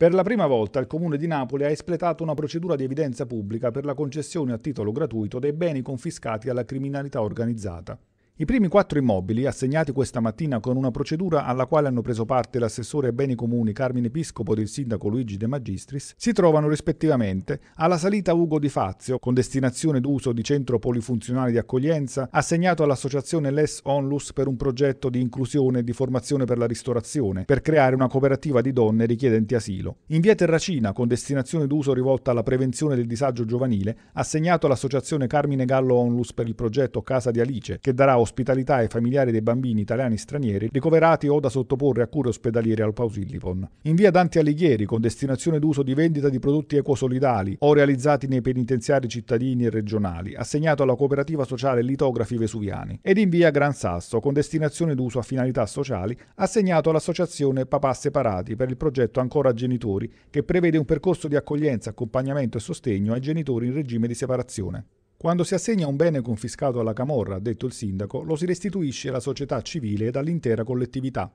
Per la prima volta il Comune di Napoli ha espletato una procedura di evidenza pubblica per la concessione a titolo gratuito dei beni confiscati alla criminalità organizzata. I primi quattro immobili, assegnati questa mattina con una procedura alla quale hanno preso parte l'assessore ai beni comuni Carmine Episcopo ed il sindaco Luigi De Magistris, si trovano rispettivamente alla salita Ugo Di Fazio, con destinazione d'uso di centro polifunzionale di accoglienza, assegnato all'associazione Les Onlus per un progetto di inclusione e di formazione per la ristorazione, per creare una cooperativa di donne richiedenti asilo. In via Terracina, con destinazione d'uso rivolta alla prevenzione del disagio giovanile, assegnato all'associazione Carmine Gallo Onlus per il progetto Casa di Alice, che darà ospitalità ospitalità ai familiari dei bambini italiani stranieri ricoverati o da sottoporre a cure ospedaliere al Pausillipon. In via Dante Alighieri, con destinazione d'uso di vendita di prodotti ecosolidali o realizzati nei penitenziari cittadini e regionali, assegnato alla cooperativa sociale Litografi Vesuviani. Ed in via Gran Sasso, con destinazione d'uso a finalità sociali, assegnato all'associazione Papà Separati per il progetto Ancora Genitori, che prevede un percorso di accoglienza, accompagnamento e sostegno ai genitori in regime di separazione. Quando si assegna un bene confiscato alla Camorra, ha detto il sindaco, lo si restituisce alla società civile e all'intera collettività.